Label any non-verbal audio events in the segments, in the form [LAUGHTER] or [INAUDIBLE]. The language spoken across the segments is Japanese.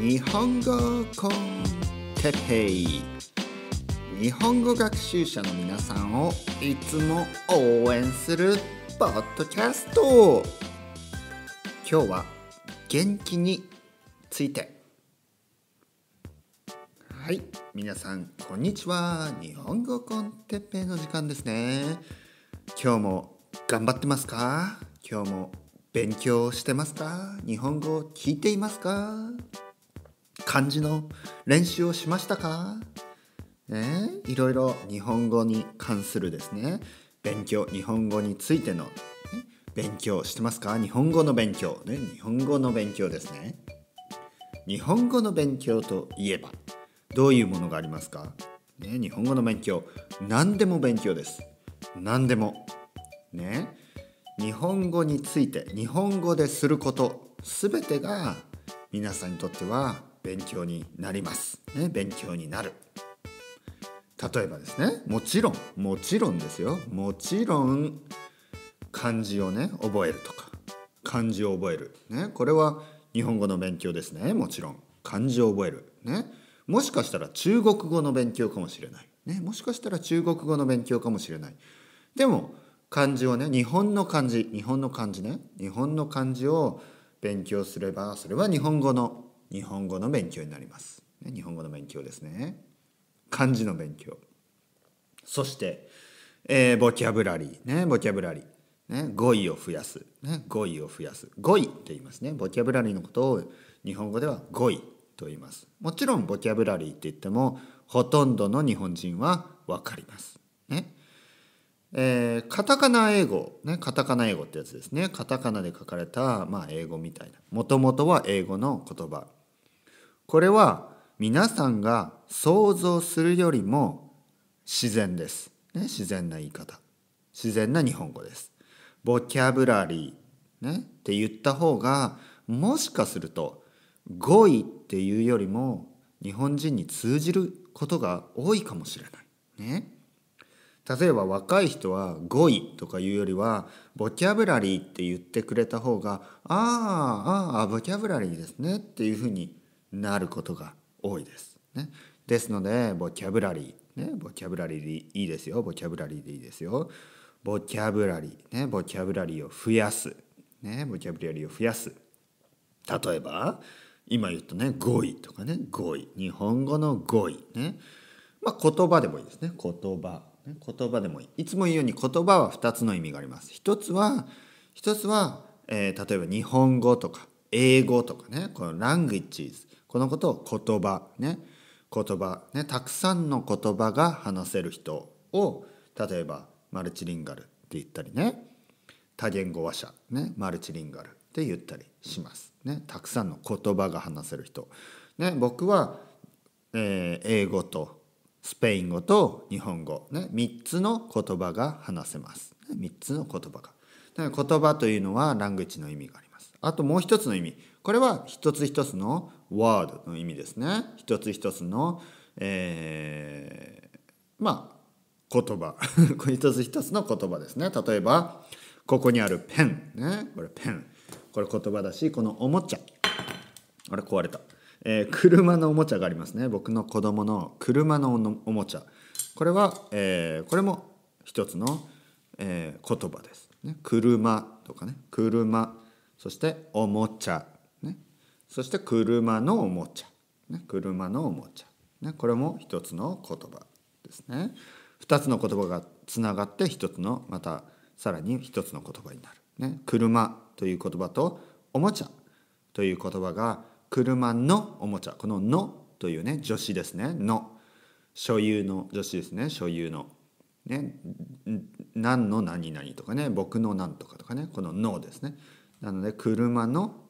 日本語コンテペイ日本語学習者の皆さんをいつも応援するポッドキャスト今日は元気についてはい皆さんこんにちは日本語コンテペイの時間ですね今日も頑張ってますか今日も勉強してますか日本語を聞いていますか漢字の練習をしましたかね、いろいろ日本語に関するですね勉強日本語についての、ね、勉強してますか日本語の勉強ね日本語の勉強ですね日本語の勉強といえばどういうものがありますか、ね、日本語の勉強何でも勉強です何でもね日本語について日本語ですること全てが皆さんにとっては勉強になります、ね、勉強になる例えばですねもちろんもちろんですよもちろん漢字をね覚えるとか漢字を覚える、ね、これは日本語の勉強ですねもちろん漢字を覚える、ね、もしかしたら中国語の勉強かもしれない、ね、もしかしたら中国語の勉強かもしれないでも漢字をね日本の漢字日本の漢字ね日本の漢字を勉強すればそれは日本語の日本語の勉強になります。日本語の勉強ですね。漢字の勉強。そして、えー、ボキャブラリー。ね、ボキャブラリー。ね、語彙を増やす、ね、語彙を増やす語彙って言いますねボキャブラリーのことを日本語では語彙と言いますもちろんボキャブラリーって言ってもほとんどの日本人は分かりますねえー、カタカナ英語、ね、カタカナ英語ってやつですねカタカナで書かれた、まあ、英語みたいなもともとは英語の言葉これは皆さんが想像するよりも自然です、ね、自然な言い方自然な日本語ですボキャブラリー、ね、って言った方がもしかすると語彙っていうよりも日本人に通じることが多いかもしれない。ね、例えば若い人は語彙とかいうよりはボキャブラリーって言ってくれた方が「ああああボキャブラリーですね」っていうふうになることが多いです。ね、ですのでボキャブラリー、ね、ボキャブラリーでいいですよボキャブラリーでいいですよ。ボキャブラリー、ね、ボキャブラリーを増やす、ね、ボキャブラリーを増やす。例えば今言ったね語彙とかね語彙日本語の語彙ね、まあ、言葉でもいいですね言葉言葉でもいいいつも言うように言葉は2つの意味があります一つは一つは、えー、例えば日本語とか英語とかねこのラングイッチーズこのことを言葉ね言葉ねたくさんの言葉が話せる人を例えばマルチリンガルって言ったりね多言語話者ねマルチリンガルって言ったりします。ね、たくさんの言葉が話せる人。ね、僕は、えー、英語とスペイン語と日本語、ね、3つの言葉が話せます。ね、3つの言葉が。言葉というのはラングチの意味があります。あともう一つの意味。これは一つ一つの word の意味ですね一つ一つの、えー、まあ言葉 [LAUGHS] 一つ一つの言葉ですね例えばここにあるペンねこれペンこれ言葉だしこのおもちゃあれ壊れた、えー、車のおもちゃがありますね僕の子供の車のおもちゃこれは、えー、これも一つの、えー、言葉です、ね、車とかね車そしておもちゃそして車のおもちゃ、ね、車のおもちゃ、ね、これも一つの言葉ですね2つの言葉がつながって一つのまたさらに一つの言葉になる、ね、車という言葉とおもちゃという言葉が車のおもちゃこの「の」というね助詞ですね「の」所有の助詞ですね所有の。ね、何の何々とかね僕の何とかとかねこの「の」ですね。なので車の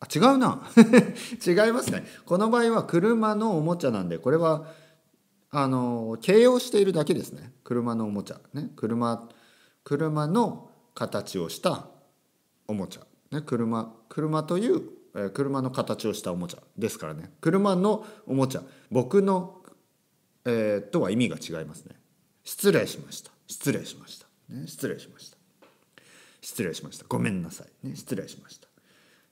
あ違うな [LAUGHS] 違いますねこの場合は車のおもちゃなんでこれはあの形容しているだけですね車のおもちゃね車車の形をしたおもちゃ、ね、車車という、え車の形をしたおもちゃですからね車のおもちゃ僕の、えー、とは意味が違いますね失礼しました失礼しました、ね、失礼しました失礼しましたごめんなさい、ね、失礼しました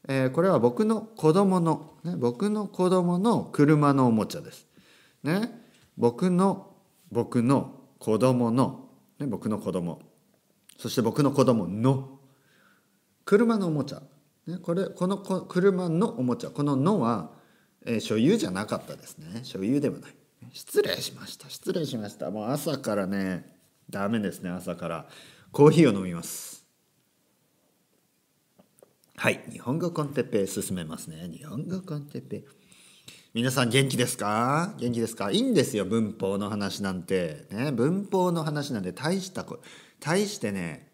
えー、これは僕の子供の、ね、僕の子供の車のおもちゃです。ね、僕の僕の子供の、ね、僕の子供そして僕の子供の車のおもちゃ、ね、これこのこ車のおもちゃこの「の」は、えー、所有じゃなかったですね所有ではない失礼しました失礼しましたもう朝からねダメですね朝からコーヒーを飲みますはい、日本語コンテッペ進めますね。日本語コンテッペ皆さん元気ですか元気ですかいいんですよ、文法の話なんて。ね、文法の話なんて大したこ大してね、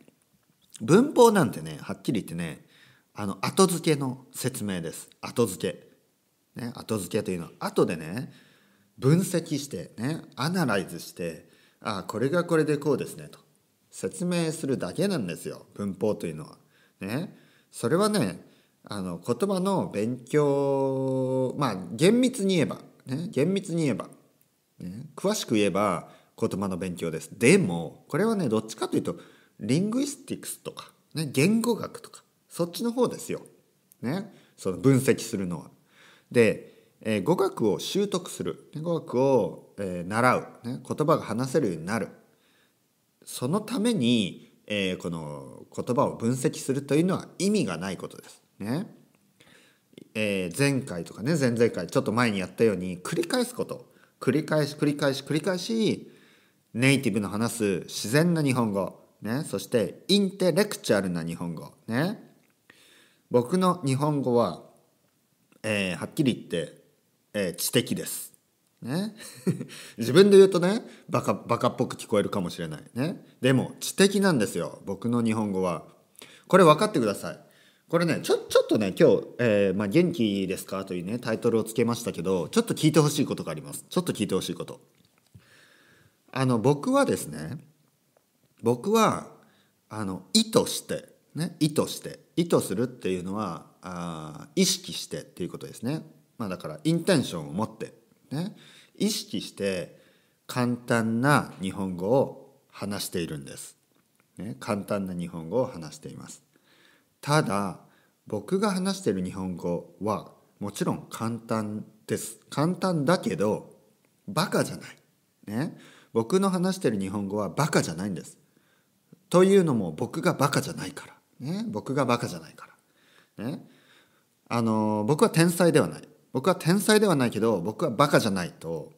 文法なんてね、はっきり言ってね、あの、後付けの説明です。後付け。ね、後付けというのは、後でね、分析して、ね、アナライズして、ああ、これがこれでこうですね、と。説明するだけなんですよ、文法というのは。ね。それはねあの言葉の勉強まあ厳密に言えば、ね、厳密に言えば、ね、詳しく言えば言葉の勉強ですでもこれはねどっちかというとリングイスティクスとか、ね、言語学とかそっちの方ですよ、ね、その分析するのは。で、えー、語学を習得する、ね、語学を、えー、習う、ね、言葉が話せるようになるそのためにえー、この言葉を分析するというのは意味がないことです。ねえー、前回とかね前々回ちょっと前にやったように繰り返すこと繰り返し繰り返し繰り返しネイティブの話す自然な日本語、ね、そしてインテレクチャルな日本語、ね、僕の日本語は、えー、はっきり言って、えー、知的です。ね、[LAUGHS] 自分で言うとねバカバカっぽく聞こえるかもしれないねでも知的なんですよ僕の日本語はこれ分かってくださいこれねちょちょっとね今日、えー、まあ、元気ですか?」というねタイトルをつけましたけどちょっと聞いてほしいことがありますちょっと聞いてほしいことあの僕はですね僕はあの意図してね意図して意図するっていうのはあ意識してっていうことですねまあだからインテンションを持ってね、意識して簡単な日本語を話しているんです。ね、簡単な日本語を話しています。ただ僕が話している日本語はもちろん簡単です。簡単だけどバカじゃない。ね、僕の話している日本語はバカじゃないんです。というのも僕がバカじゃないから。ね、僕がバカじゃないから。ね、あの僕は天才ではない。僕は天才ではないけど僕はバカじゃないと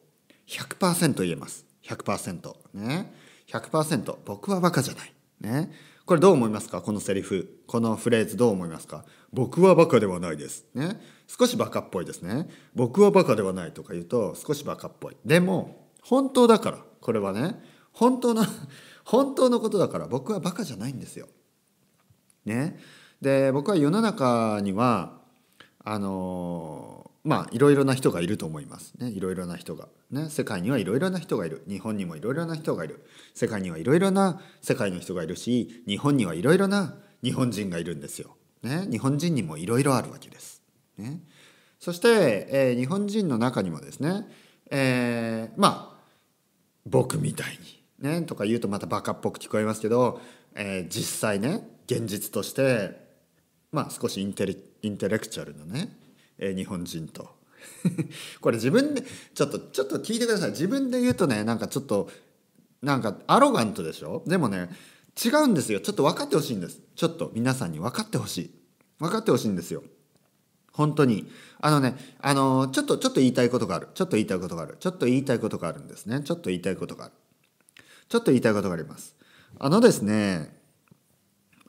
100%言えます100%ね100%僕はバカじゃないねこれどう思いますかこのセリフこのフレーズどう思いますか僕はバカではないですね少しバカっぽいですね僕はバカではないとか言うと少しバカっぽいでも本当だからこれはね本当の [LAUGHS] 本当のことだから僕はバカじゃないんですよねで僕は世の中にはあのまあいろいろな人がいると思いますねいろいろな人がね世界にはいろいろな人がいる日本にもいろいろな人がいる世界にはいろいろな世界の人がいるし日本にはいろいろな日本人がいるんですよ、ね、日本人にもいろいろあるわけです、ね、そして、えー、日本人の中にもですね、えー、まあ僕みたいにねとか言うとまたバカっぽく聞こえますけど、えー、実際ね現実としてまあ少しインテリインテレクチュアルのねえー、日本人と [LAUGHS] これ自分でちょっとちょっと聞いてください自分で言うとねなんかちょっとなんかアロガントでしょでもね違うんですよちょっと分かってほしいんですちょっと皆さんに分かってほしい分かってほしいんですよ本当にあのねあのー、ちょっとちょっと言いたいことがあるちょっと言いたいことがあるちょっと言いたいことがあるんですねちょっと言いたいことがあるちょっと言いたいことがありますあのですね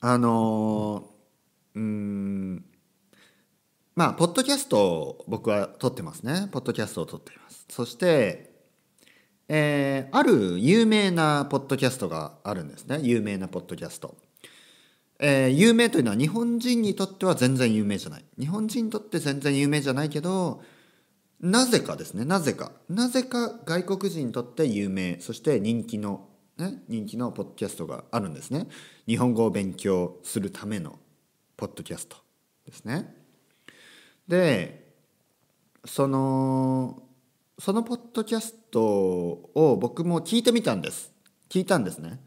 あのー、うんまあ、ポッドキャストを僕は撮ってますね。ポッドキャストを撮っています。そして、えー、ある有名なポッドキャストがあるんですね。有名なポッドキャスト。えー、有名というのは日本人にとっては全然有名じゃない。日本人にとって全然有名じゃないけど、なぜかですね、なぜか。なぜか外国人にとって有名、そして人気の、ね、人気のポッドキャストがあるんですね。日本語を勉強するためのポッドキャストですね。でそのそのポッドキャストを僕も聞いてみたんです聞いたんですね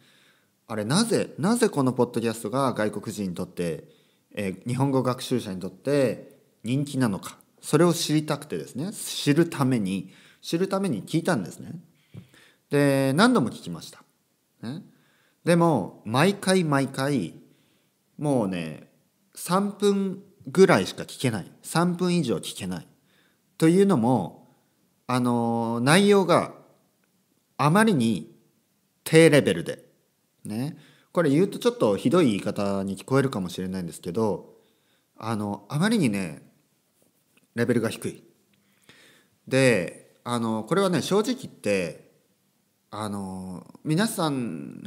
あれなぜなぜこのポッドキャストが外国人にとって、えー、日本語学習者にとって人気なのかそれを知りたくてですね知るために知るために聞いたんですねで何度も聞きました、ね、でも毎回毎回もうね3分ぐらいしか聞けない3分以上聞けないというのもあの内容があまりに低レベルでねこれ言うとちょっとひどい言い方に聞こえるかもしれないんですけどあのあまりにねレベルが低いであのこれはね正直言ってあの皆さん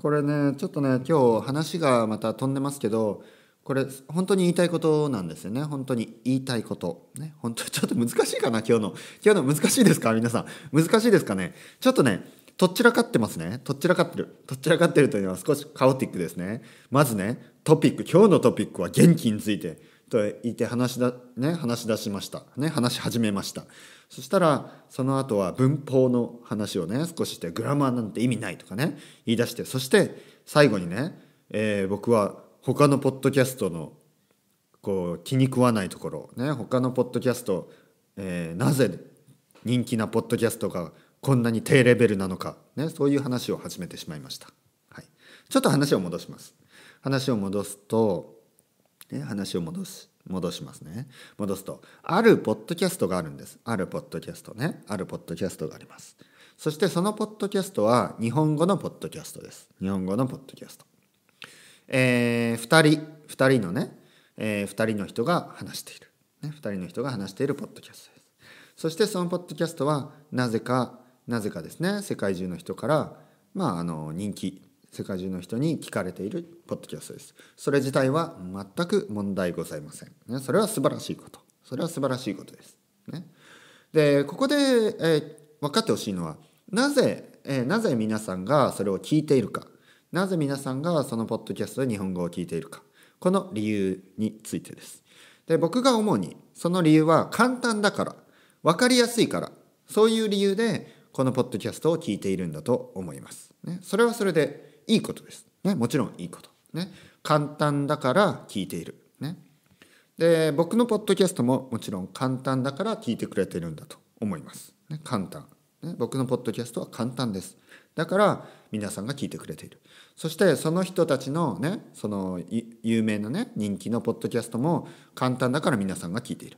これねちょっとね今日話がまた飛んでますけどこれ本当に言いたいことなんですよね本当に言いたいこと、ね、本当ちょっと難しいかな今日の今日の難しいですか皆さん難しいですかねちょっとねとっちらかってますねとっちらかってるとっちらかってるというのは少しカオティックですねまずねトピック今日のトピックは元気についてと言って話しだ、ね、話し出しました。ね、話し始めました。そしたら、その後は文法の話をね、少しして、グラマーなんて意味ないとかね、言い出して、そして、最後にね、えー、僕は他のポッドキャストのこう気に食わないところね他のポッドキャスト、えー、なぜ人気なポッドキャストがこんなに低レベルなのか、ね、そういう話を始めてしまいました、はい、ちょっと話を戻します話を戻すと、ね、話を戻す戻しますね戻すとあるポッドキャストがあるんですあるポッドキャストねあるポッドキャストがありますそしてそのポッドキャストは日本語のポッドキャストです日本語のポッドキャストえー、2人2人のね、えー、2人の人が話している、ね、2人の人が話しているポッドキャストですそしてそのポッドキャストはなぜかなぜかですね世界中の人からまああの人気世界中の人に聞かれているポッドキャストですそれ自体は全く問題ございません、ね、それは素晴らしいことそれは素晴らしいことです、ね、でここで、えー、分かってほしいのはなぜ、えー、なぜ皆さんがそれを聞いているかなぜ皆さんがそのポッドキャストで日本語を聞いているかこの理由についてですで僕が主にその理由は簡単だから分かりやすいからそういう理由でこのポッドキャストを聞いているんだと思います、ね、それはそれでいいことです、ね、もちろんいいこと、ね、簡単だから聞いている、ね、で僕のポッドキャストももちろん簡単だから聞いてくれてるんだと思います、ね、簡単、ね、僕のポッドキャストは簡単ですだから皆さんが聞いてくれているそしてその人たちのねその有名なね人気のポッドキャストも簡単だから皆さんが聞いている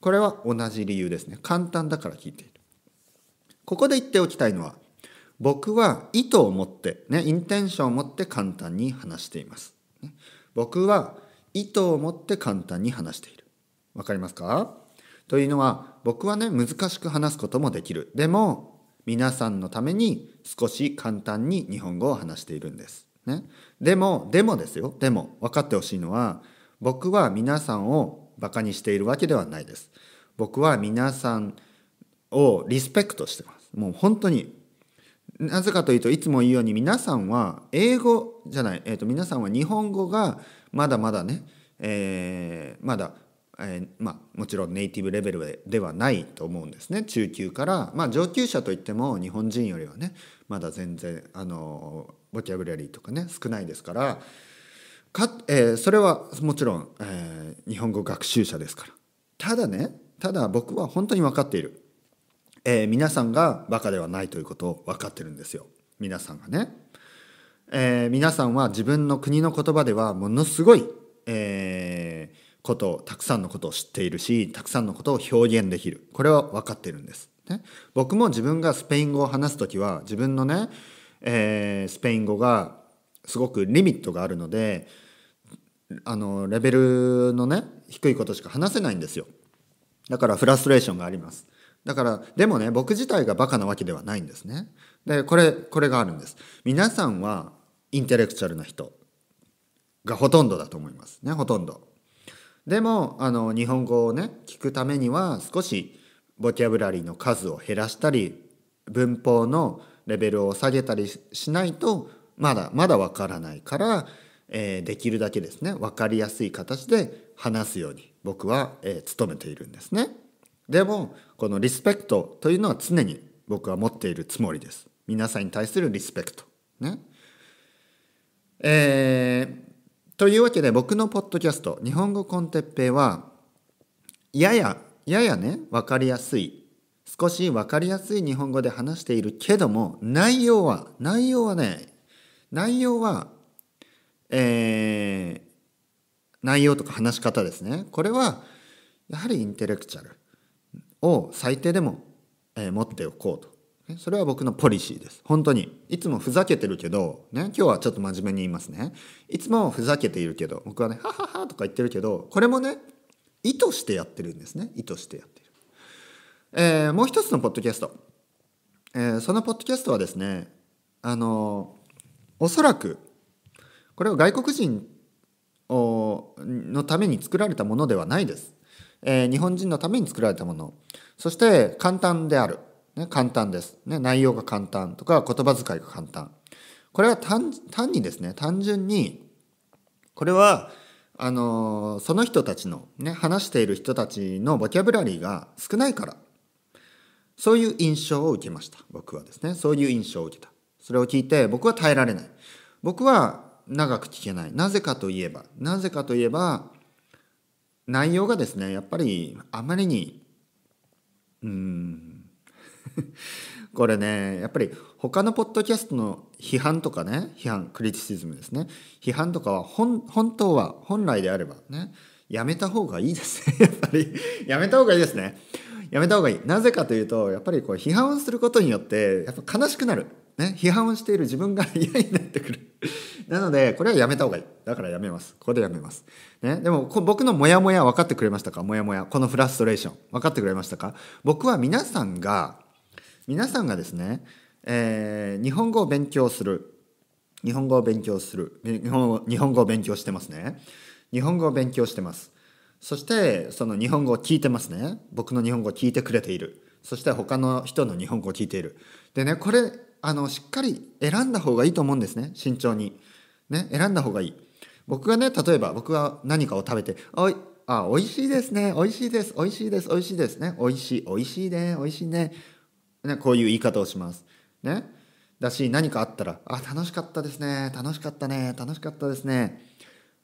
これは同じ理由ですね簡単だから聞いているここで言っておきたいのは僕は意図を持ってねインテンションを持って簡単に話しています僕は意図を持って簡単に話しているわかりますかというのは僕はね難しく話すこともできるでも皆さんのために少し簡単に日本語を話しているんです。ね、でもでもですよでも分かってほしいのは僕は皆さんをバカにしているわけではないです。僕は皆さんをリスペクトしてます。もう本当になぜかというといつも言うように皆さんは英語じゃない、えーと、皆さんは日本語がまだまだね、えー、まだえー、まあ、もちろんネイティブレベルではないと思うんですね中級から、まあ、上級者といっても日本人よりはねまだ全然あのボキャブラリーとかね少ないですからか、えー、それはもちろん、えー、日本語学習者ですからただねただ僕は本当に分かっている、え皆さんがバカではないということを分かってるんですよ皆さんがね、え皆さんは自分の国の言葉ではものすごい、えー、ことたくさんのことを知っているしたくさんのことを表現できるこれは分かってるんです、ね、僕も自分がスペイン語を話す時は自分のね、えー、スペイン語がすごくリミットがあるのであのレベルのね低いことしか話せないんですよだからフラストレーションがありますだからでもね僕自体がバカなわけではないんですねでこれこれがあるんです皆さんはインテレクチャルな人がほとんどだと思いますねほとんどでもあの日本語をね聞くためには少しボキャブラリーの数を減らしたり文法のレベルを下げたりしないとまだまだわからないから、えー、できるだけですね分かりやすい形で話すように僕は、えー、努めているんですね。でもこのリスペクトというのは常に僕は持っているつもりです。皆さんに対するリスペクト。ね。えーというわけで僕のポッドキャスト「日本語コンテッペイは」ややややね分かりやすい少し分かりやすい日本語で話しているけども内容は内容はね内容はえー、内容とか話し方ですねこれはやはりインテレクチャルを最低でも、えー、持っておこうとそれは僕のポリシーです。本当に。いつもふざけてるけど、ね、今日はちょっと真面目に言いますね。いつもふざけているけど、僕はね、はははとか言ってるけど、これもね、意図してやってるんですね。意図してやってる。えー、もう一つのポッドキャスト。えー、そのポッドキャストはですね、あのー、おそらく、これは外国人をのために作られたものではないです。えー、日本人のために作られたもの。そして、簡単である。ね、簡単です、ね。内容が簡単とか言葉遣いが簡単。これは単単にですね、単純に、これは、あの、その人たちの、ね、話している人たちのボキャブラリーが少ないから、そういう印象を受けました。僕はですね、そういう印象を受けた。それを聞いて、僕は耐えられない。僕は長く聞けない。なぜかといえば、なぜかといえば、内容がですね、やっぱりあまりに、うん、[LAUGHS] これねやっぱり他のポッドキャストの批判とかね批判クリティシズムですね批判とかは本当は本来であればねやめた方がいいですね [LAUGHS] やっぱりやめた方がいいですねやめた方がいいなぜかというとやっぱりこう批判をすることによってやっぱ悲しくなる、ね、批判をしている自分が嫌になってくる [LAUGHS] なのでこれはやめた方がいいだからやめますここでやめます、ね、でも僕のモヤモヤ分かってくれましたかモヤモヤこのフラストレーション分かってくれましたか僕は皆さんが皆さんがですね、えー、日本語を勉強する日本語を勉強する日本語日本語を勉強してますね日本語を勉強してますそしてその日本語を聞いてますね僕の日本語を聞いてくれているそして他の人の日本語を聞いているでねこれあのしっかり選んだ方がいいと思うんですね慎重にね選んだ方がいい僕がね例えば僕は何かを食べて「おいあ美味しいですね美味しいです美味しいです美味しいですね美味しい美味しいね美味しいね」ね、こういう言い方をします。ね。だし、何かあったら、あ、楽しかったですね、楽しかったね、楽しかったですね、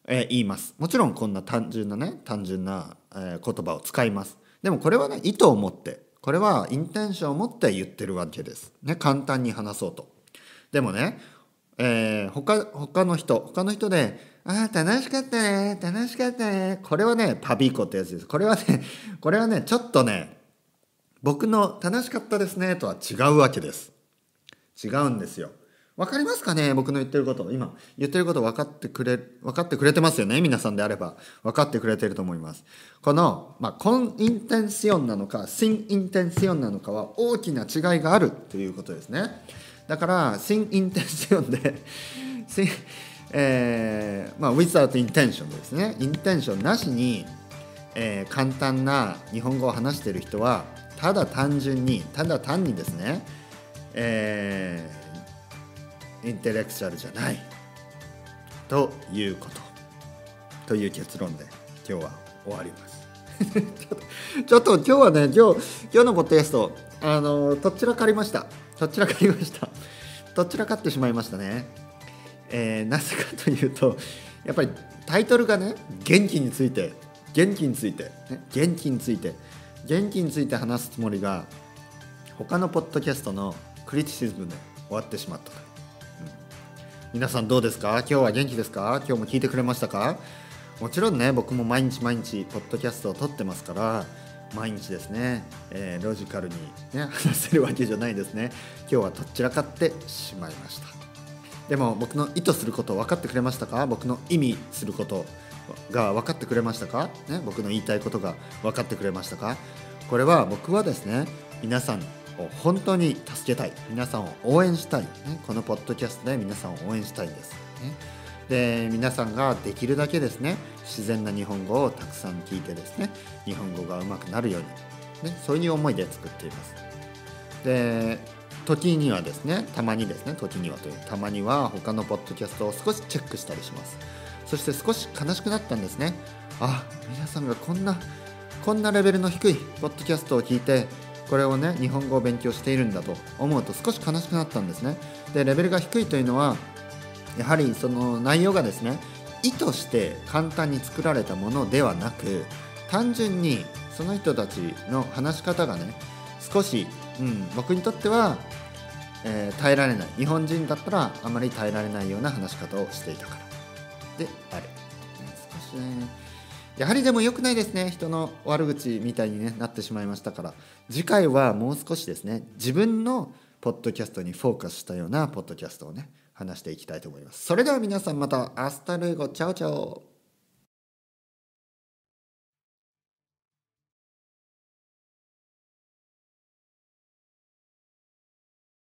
えー、言います。もちろんこんな単純なね、単純な、え言葉を使います。でもこれはね、意図を持って、これはインテンションを持って言ってるわけです。ね、簡単に話そうと。でもね、えー、他、他の人、他の人で、ああ、楽しかったね、楽しかったね。これはね、パビコってやつです。これはね、これはね、ちょっとね、僕の楽しかったですねとは違うわけです。違うんですよ。わかりますかね僕の言ってること。今、言ってること分かってくれ、分かってくれてますよね皆さんであれば。分かってくれてると思います。この、まあ、コンインテンシオンなのか、シンインテンシオンなのかは大きな違いがあるということですね。だから、シンインテンシオンで [LAUGHS] えー、まあ、without intention ですね。インテンションなしに、えー、簡単な日本語を話している人は、ただ単純にただ単にですね、えー、インテレクチャルじゃないということという結論で今日は終わります [LAUGHS] ちょっと今日はね今日今日のポッドキャストあのどちらかりましたどちらかりましたどちらかってしまいましたね、えー、なぜかというとやっぱりタイトルがね元気について元気について、ね、元気について元気について話すつもりが他のポッドキャストのクリティシズムで終わってしまったと、うん、皆さんどうですか今日は元気ですか今日も聞いてくれましたかもちろんね僕も毎日毎日ポッドキャストを撮ってますから毎日ですね、えー、ロジカルに、ね、話せるわけじゃないですね今日はとっちらかってしまいましたでも僕の意図すること分かってくれましたか僕の意味することが分かってくれましたか、ね、僕の言いたいことが分かってくれましたかこれは僕はですね皆さんを本当に助けたい皆さんを応援したい、ね、このポッドキャストで皆さんを応援したいんです、ね、で皆さんができるだけですね自然な日本語をたくさん聞いてですね日本語がうまくなるように、ね、そういう思いで作っていますで時にはですねたまにですね時にはというたまには他のポッドキャストを少しチェックしたりしますそして少し悲しくなったんですねあ皆さんがこんなこんなレベルの低いポッドキャストを聞いてこれをね日本語を勉強しているんだと思うと少し悲しくなったんですねでレベルが低いというのはやはりその内容がですね意図して簡単に作られたものではなく単純にその人たちの話し方がね少し、うん、僕にとっては、えー、耐えられない日本人だったらあまり耐えられないような話し方をしていたからである少しねやはりでも良くないですね人の悪口みたいに、ね、なってしまいましたから次回はもう少しですね自分のポッドキャストにフォーカスしたようなポッドキャストをね話していきたいと思いますそれでは皆さんまたアスタルエゴチャオチャオ